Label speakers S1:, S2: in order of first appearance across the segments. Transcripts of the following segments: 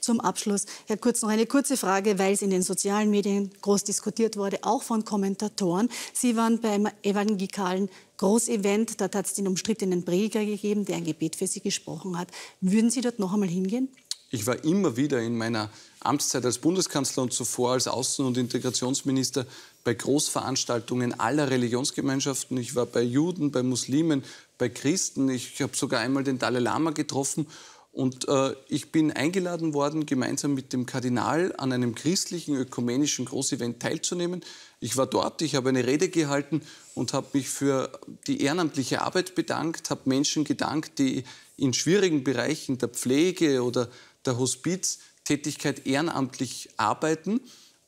S1: Zum Abschluss, Herr Kurz, noch eine kurze Frage, weil es in den sozialen Medien groß diskutiert wurde, auch von Kommentatoren. Sie waren beim evangelikalen Großevent, dort hat es den umstrittenen Prediger gegeben, der ein Gebet für Sie gesprochen hat. Würden Sie dort noch einmal hingehen?
S2: Ich war immer wieder in meiner Amtszeit als Bundeskanzler und zuvor als Außen- und Integrationsminister bei Großveranstaltungen aller Religionsgemeinschaften. Ich war bei Juden, bei Muslimen, bei Christen. Ich habe sogar einmal den Dalai Lama getroffen und äh, ich bin eingeladen worden, gemeinsam mit dem Kardinal an einem christlichen ökumenischen Großevent teilzunehmen. Ich war dort, ich habe eine Rede gehalten und habe mich für die ehrenamtliche Arbeit bedankt, habe Menschen gedankt, die in schwierigen Bereichen der Pflege oder der Hospiztätigkeit ehrenamtlich arbeiten.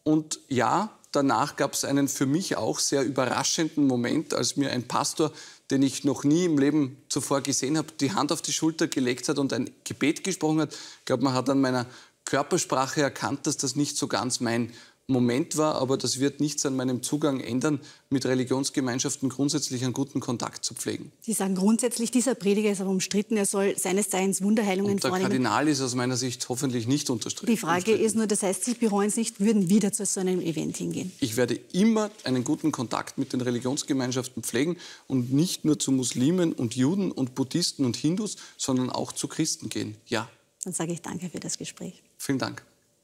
S2: Und ja, danach gab es einen für mich auch sehr überraschenden Moment, als mir ein Pastor den ich noch nie im Leben zuvor gesehen habe, die Hand auf die Schulter gelegt hat und ein Gebet gesprochen hat. Ich glaube, man hat an meiner Körpersprache erkannt, dass das nicht so ganz mein Moment war, aber das wird nichts an meinem Zugang ändern, mit Religionsgemeinschaften grundsätzlich einen guten Kontakt zu pflegen.
S1: Sie sagen grundsätzlich, dieser Prediger ist aber umstritten, er soll seines Seins Wunderheilungen vornehmen. Der Kardinal
S2: ist aus meiner Sicht hoffentlich nicht unterstritten.
S1: Die Frage umstritten. ist nur, das heißt, Sie bereuen es nicht, würden wieder zu so einem Event hingehen?
S2: Ich werde immer einen guten Kontakt mit den Religionsgemeinschaften pflegen und nicht nur zu Muslimen und Juden und Buddhisten und Hindus, sondern auch zu Christen gehen. Ja.
S1: Dann sage ich danke für das Gespräch.
S2: Vielen Dank.